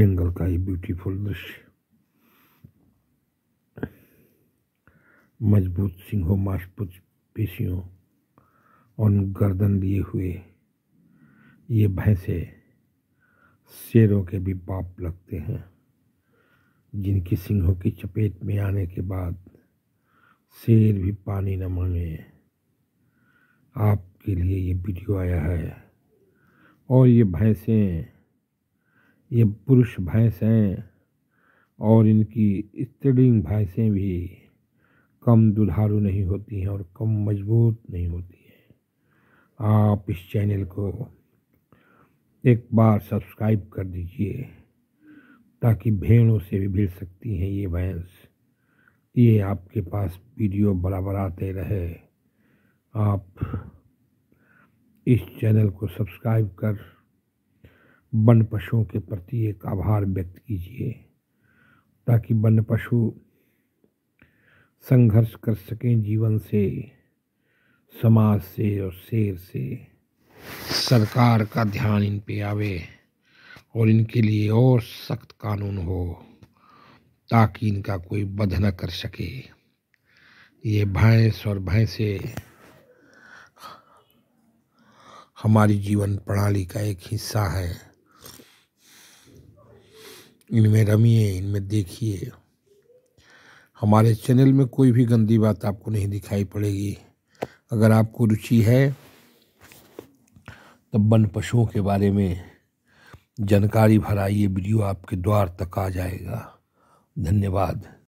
जंगल का ये ब्यूटीफुल दृश्य मजबूत सिंहों मांसपुच पेशियों और गर्दन लिए हुए ये भैंसे शेरों के भी बाप लगते हैं जिनकी सिंहों की चपेट में आने के बाद शेर भी पानी न मांगे आपके लिए ये वीडियो आया है और ये भैंसें ये पुरुष भैंसें और इनकी स्त्रीलिंग भैंसें भी कम दुधारू नहीं होती हैं और कम मजबूत नहीं होती हैं आप इस चैनल को एक बार सब्सक्राइब कर दीजिए ताकि भेड़ों से भी मिल सकती हैं ये भैंस ये आपके पास वीडियो बराबर आते रहे आप इस चैनल को सब्सक्राइब कर वन पशुओं के प्रति एक आभार व्यक्त कीजिए ताकि वन पशु संघर्ष कर सकें जीवन से समाज से और शेर से सरकार का ध्यान इन पे आवे और इनके लिए और सख्त कानून हो ताकि इनका कोई बध न कर सके ये भैंस और भैंसे हमारी जीवन प्रणाली का एक हिस्सा है इनमें रमिए इनमें देखिए हमारे चैनल में कोई भी गंदी बात आपको नहीं दिखाई पड़ेगी अगर आपको रुचि है तब वन पशुओं के बारे में जानकारी भरा ये वीडियो आपके द्वार तक आ जाएगा धन्यवाद